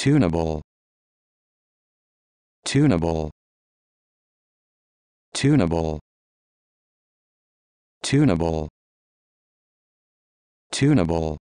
tunable tunable tunable tunable tunable